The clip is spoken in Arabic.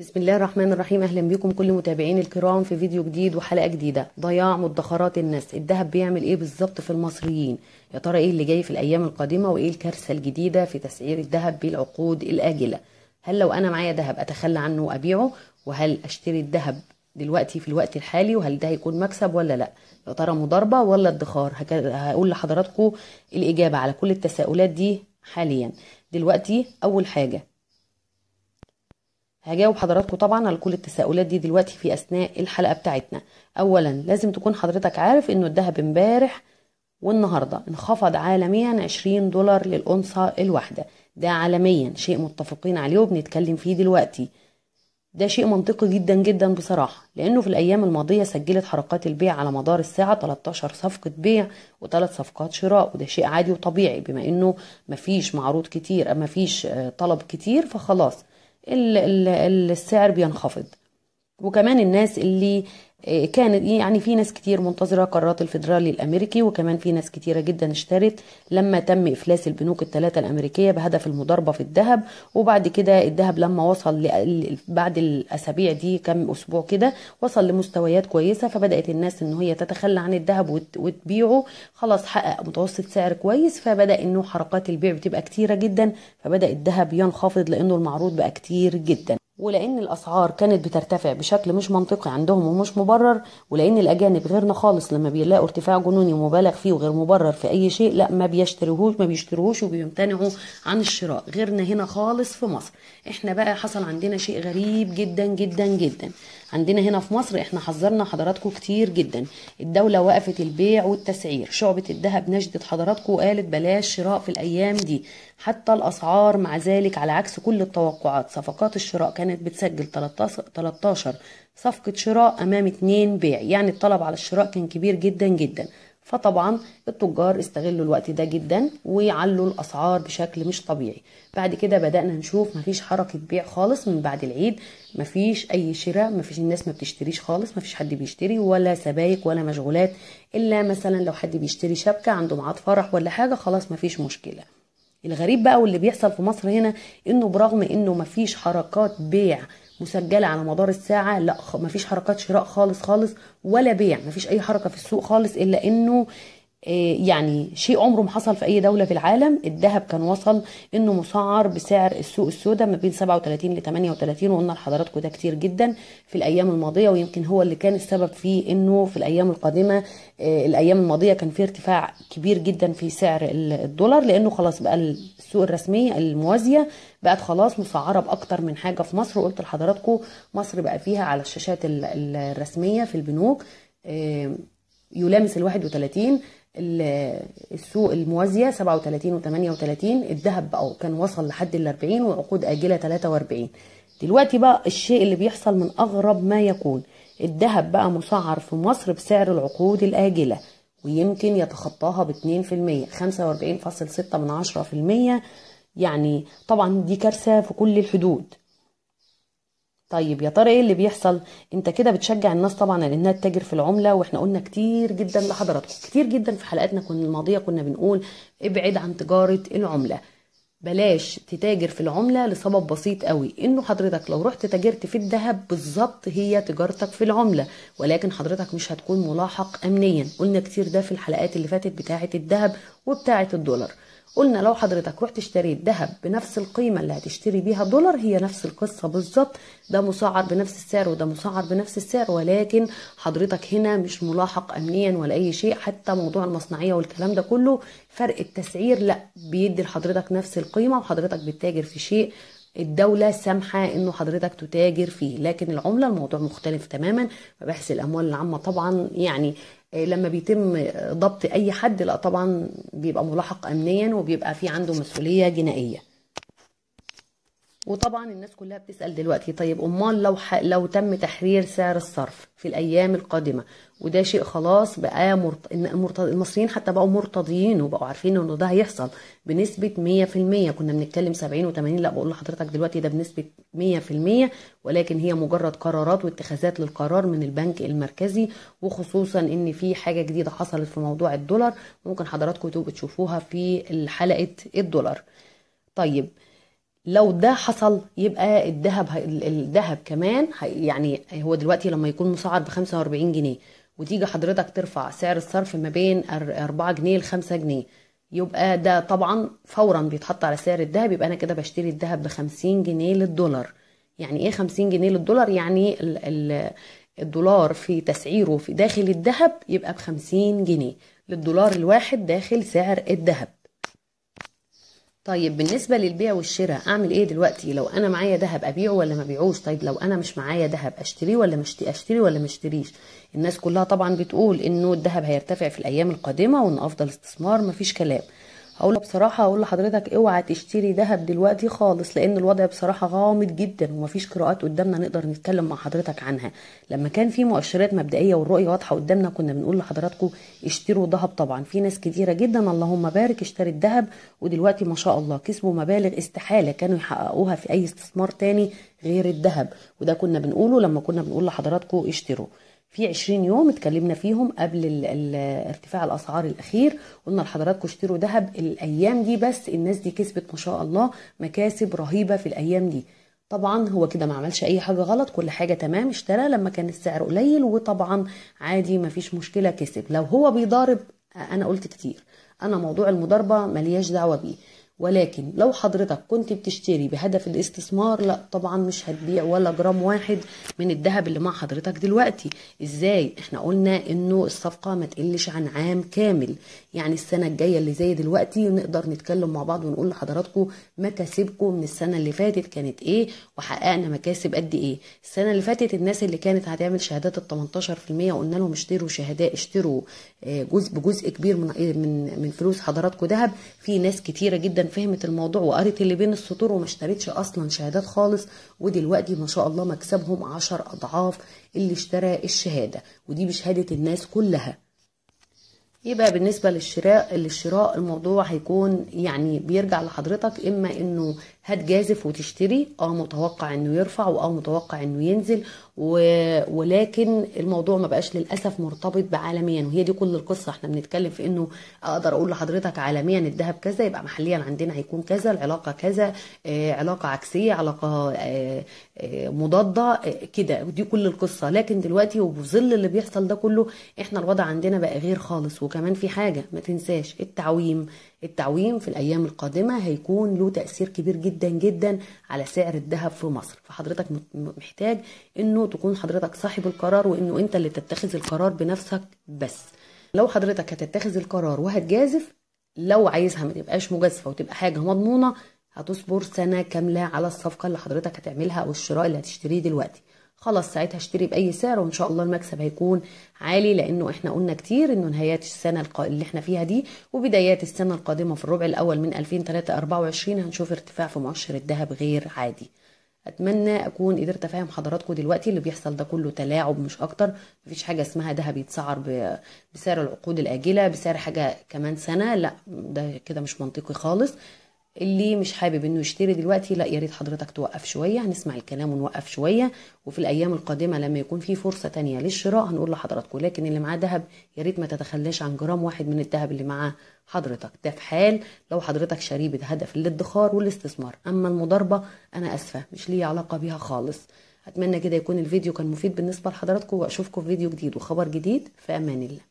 بسم الله الرحمن الرحيم اهلا بكم كل متابعين الكرام في فيديو جديد وحلقه جديده ضياع مدخرات الناس الذهب بيعمل ايه بالظبط في المصريين يا ترى ايه اللي جاي في الايام القادمه وايه الكارثه الجديده في تسعير الذهب بالعقود الاجله هل لو انا معايا ذهب اتخلى عنه وابيعه وهل اشتري الذهب دلوقتي في الوقت الحالي وهل ده هيكون مكسب ولا لا يا ترى مضاربه ولا ادخار هقول لحضراتكم الاجابه على كل التساؤلات دي حاليا دلوقتي اول حاجه هجاوب حضراتكم طبعا على كل التساؤلات دي دلوقتي في اثناء الحلقه بتاعتنا اولا لازم تكون حضرتك عارف انه الذهب امبارح والنهارده انخفض عالميا 20 دولار للانصه الواحدة ده عالميا شيء متفقين عليه وبنتكلم فيه دلوقتي ده شيء منطقي جدا جدا بصراحة لأنه في الأيام الماضية سجلت حركات البيع على مدار الساعة 13 صفقة بيع وثلاث صفقات شراء وده شيء عادي وطبيعي بما أنه مفيش معروض كتير مفيش آه، طلب كتير فخلاص السعر بينخفض وكمان الناس اللي آه، كانت إيه، يعني في ناس كتير منتظره قرارات الفدرالي الامريكي وكمان في ناس كتيره جدا اشترت لما تم افلاس البنوك الثلاثه الامريكيه بهدف المضاربه في الذهب وبعد كده الذهب لما وصل بعد الاسابيع دي كم اسبوع كده وصل لمستويات كويسه فبدات الناس ان هي تتخلى عن الذهب وتبيعه خلاص حقق متوسط سعر كويس فبدا انه حركات البيع بتبقى كتيره جدا فبدا الذهب ينخفض لانه المعروض بقى كتير جدا ولان الاسعار كانت بترتفع بشكل مش منطقي عندهم ومش مبرر ولان الاجانب غيرنا خالص لما بيلاقوا ارتفاع جنوني مبالغ فيه وغير مبرر في اي شيء لا ما بيشتروهوش ما بيشتروهوش وبيمتنعوا عن الشراء غيرنا هنا خالص في مصر احنا بقى حصل عندنا شيء غريب جدا جدا جدا عندنا هنا في مصر احنا حذرنا حضراتكم كتير جدا الدولة وقفت البيع والتسعير شعبة الذهب نشدت حضراتكم وقالت بلاش شراء في الأيام دي حتى الأسعار مع ذلك على عكس كل التوقعات صفقات الشراء كانت بتسجل 13 صفقة شراء أمام 2 بيع يعني الطلب على الشراء كان كبير جدا جدا فطبعا التجار استغلوا الوقت ده جدا وعلوا الاسعار بشكل مش طبيعي بعد كده بدانا نشوف مفيش حركه بيع خالص من بعد العيد مفيش اي شراء مفيش الناس ما بتشتريش خالص مفيش حد بيشتري ولا سبايك ولا مشغولات الا مثلا لو حد بيشتري شبكه عنده ميعاد فرح ولا حاجه خلاص مفيش مشكله الغريب بقى واللي بيحصل في مصر هنا انه برغم انه مفيش حركات بيع مسجله على مدار الساعه لا مفيش حركات شراء خالص خالص ولا بيع مفيش اي حركه في السوق خالص الا انه آه، يعني شيء عمره ما حصل في اي دوله في العالم الذهب كان وصل انه مسعر بسعر السوق السوداء ما بين 37 ل 38 وقلنا لحضراتكم ده كتير جدا في الايام الماضيه ويمكن هو اللي كان السبب في انه في الايام القادمه آه، الايام الماضيه كان في ارتفاع كبير جدا في سعر الدولار لانه خلاص بقى السوق الرسميه الموازيه بقت خلاص مسعره باكتر من حاجه في مصر وقلت لحضراتكم مصر بقى فيها على الشاشات الرسميه في البنوك آه، يلامس ال 31 السوق الموازيه 37 و38 الذهب بقى كان وصل لحد ال 40 وعقود اجله 43 دلوقتي بقى الشيء اللي بيحصل من اغرب ما يكون الذهب بقى مسعر في مصر بسعر العقود الاجله ويمكن يتخطاها ب 2% 45.6 يعني طبعا دي كارثه في كل الحدود طيب يا ترى ايه اللي بيحصل انت كده بتشجع الناس طبعا على انها تتاجر في العمله واحنا قلنا كتير جدا لحضراتكم كتير جدا في حلقاتنا كنا الماضيه كنا بنقول ابعد عن تجاره العمله بلاش تتاجر في العملة لسبب بسيط قوي انه حضرتك لو رحت تاجرت في الذهب بالظبط هي تجارتك في العملة ولكن حضرتك مش هتكون ملاحق امنيا قلنا كتير ده في الحلقات اللي فاتت بتاعة الذهب وبتاعة الدولار قلنا لو حضرتك رحت اشتريت ذهب بنفس القيمة اللي هتشتري بيها دولار هي نفس القصة بالظبط ده مسعر بنفس السعر وده مسعر بنفس السعر ولكن حضرتك هنا مش ملاحق أمنيا ولا أي شيء حتى موضوع المصنعية والكلام ده كله فرق التسعير لا بيدي لحضرتك نفس القيمة وحضرتك بتتاجر في شيء الدوله سامحه انه حضرتك تتاجر فيه لكن العمله الموضوع مختلف تماما مباحث الاموال العامه طبعا يعني آه، لما بيتم آه، ضبط اي حد لا طبعا بيبقى ملاحق امنيا وبيبقى في عنده مسؤوليه جنائيه وطبعا الناس كلها بتسال دلوقتي طيب امال لو ح... لو تم تحرير سعر الصرف في الايام القادمه وده شيء خلاص بقى مرت... مرت... المصريين حتى بقوا مرتضيين وبقوا عارفين انه ده هيحصل بنسبه 100% كنا بنتكلم 70 و80 لا بقول لحضرتك دلوقتي ده بنسبه 100% ولكن هي مجرد قرارات واتخاذات للقرار من البنك المركزي وخصوصا ان في حاجه جديده حصلت في موضوع الدولار ممكن حضراتكم تشوفوها في حلقه الدولار طيب لو ده حصل يبقى الذهب الذهب كمان يعني هو دلوقتي لما يكون مسعر ب 45 جنيه وتيجي حضرتك ترفع سعر الصرف ما بين 4 جنيه ل 5 جنيه يبقى ده طبعا فورا بيتحط على سعر الذهب يبقى انا كده بشتري الذهب ب 50 جنيه للدولار يعني ايه 50 جنيه للدولار يعني ال ال الدولار في تسعيره في داخل الذهب يبقى ب 50 جنيه للدولار الواحد داخل سعر الذهب طيب بالنسبه للبيع والشراء اعمل ايه دلوقتي لو انا معايا ذهب ابيعه ولا ما ابيعوش طيب لو انا مش معايا ذهب اشتريه ولا مش اشتري ولا ما اشتريش الناس كلها طبعا بتقول انه الذهب هيرتفع في الايام القادمه وان افضل استثمار مفيش كلام اقول بصراحه اقول لحضرتك اوعى تشتري ذهب دلوقتي خالص لان الوضع بصراحه غامض جدا ومفيش قراءات قدامنا نقدر نتكلم مع حضرتك عنها لما كان في مؤشرات مبدئيه والرؤيه واضحه قدامنا كنا بنقول لحضراتكم اشتروا ذهب طبعا في ناس كتيره جدا اللهم بارك اشترت ذهب ودلوقتي ما شاء الله كسبوا مبالغ استحاله كانوا يحققوها في اي استثمار تاني غير الذهب وده كنا بنقوله لما كنا بنقول لحضراتكم اشتروا في 20 يوم اتكلمنا فيهم قبل ارتفاع الاسعار الاخير قلنا لحضراتكم اشتروا ذهب الايام دي بس الناس دي كسبت ما شاء الله مكاسب رهيبه في الايام دي طبعا هو كده ما عملش اي حاجه غلط كل حاجه تمام اشترى لما كان السعر قليل وطبعا عادي ما فيش مشكله كسب لو هو بيضارب انا قلت كتير انا موضوع المضاربه ملياش دعوه بيه ولكن لو حضرتك كنت بتشتري بهدف الاستثمار لا طبعا مش هتبيع ولا جرام واحد من الذهب اللي مع حضرتك دلوقتي ازاي احنا قلنا انه الصفقة ما تقلش عن عام كامل يعني السنة الجاية اللي زي دلوقتي نقدر نتكلم مع بعض ونقول لحضراتكم مكاسبكم من السنة اللي فاتت كانت ايه وحققنا مكاسب قد ايه السنة اللي فاتت الناس اللي كانت هتعمل شهادات ال 18% قلنا لهم اشتروا شهادات اشتروا آه، جزء بجزء كبير من من من فلوس حضراتكم ذهب في ناس كتيرة جدا فهمت الموضوع وقريت اللي بين السطور وما اشتريتش اصلا شهادات خالص ودلوقتي ما شاء الله مكسبهم عشر اضعاف اللي اشترى الشهاده ودي بشهاده الناس كلها يبقى بالنسبة للشراء للشراء الموضوع هيكون يعني بيرجع لحضرتك اما انه هتجازف وتشتري اه متوقع انه يرفع او متوقع انه ينزل و... ولكن الموضوع ما بقاش للاسف مرتبط بعالميا وهي دي كل القصه احنا بنتكلم في انه اقدر اقول لحضرتك عالميا الذهب كذا يبقى محليا عندنا هيكون كذا العلاقه كذا آه، علاقه عكسيه علاقه آه، آه، مضاده كده ودي كل القصه لكن دلوقتي وبظل اللي بيحصل ده كله احنا الوضع عندنا بقى غير خالص وكمان في حاجة ما تنساش التعويم التعويم في الأيام القادمة هيكون له تأثير كبير جدا جدا على سعر الذهب في مصر فحضرتك محتاج أنه تكون حضرتك صاحب القرار وأنه أنت اللي تتخذ القرار بنفسك بس لو حضرتك هتتخذ القرار وهتجازف لو عايزها ما تبقاش مجازفة وتبقى حاجة مضمونة هتصبر سنة كاملة على الصفقة اللي حضرتك هتعملها أو الشراء اللي هتشتريه دلوقتي خلاص ساعتها اشتري باي سعر وان شاء الله المكسب هيكون عالي لانه احنا قلنا كتير انه نهايات السنه اللي احنا فيها دي وبدايات السنه القادمه في الربع الاول من 2023 هنشوف ارتفاع في مؤشر الذهب غير عادي اتمنى اكون قدرت افهم حضراتكم دلوقتي اللي بيحصل ده كله تلاعب مش اكتر مفيش حاجه اسمها ذهب يتسعر بسعر العقود الاجله بسعر حاجه كمان سنه لا ده كده مش منطقي خالص اللي مش حابب انه يشتري دلوقتي لا يا ريت حضرتك توقف شويه هنسمع الكلام ونوقف شويه وفي الايام القادمه لما يكون في فرصه تانية للشراء هنقول لحضراتكم لكن اللي معاه ذهب يا ريت ما تتخلاش عن جرام واحد من الذهب اللي معاه حضرتك ده في حال لو حضرتك شاريه بهدف الادخار والاستثمار اما المضاربه انا اسفه مش لي علاقه بيها خالص اتمنى كده يكون الفيديو كان مفيد بالنسبه لحضراتكم واشوفكم في فيديو جديد وخبر جديد في امان الله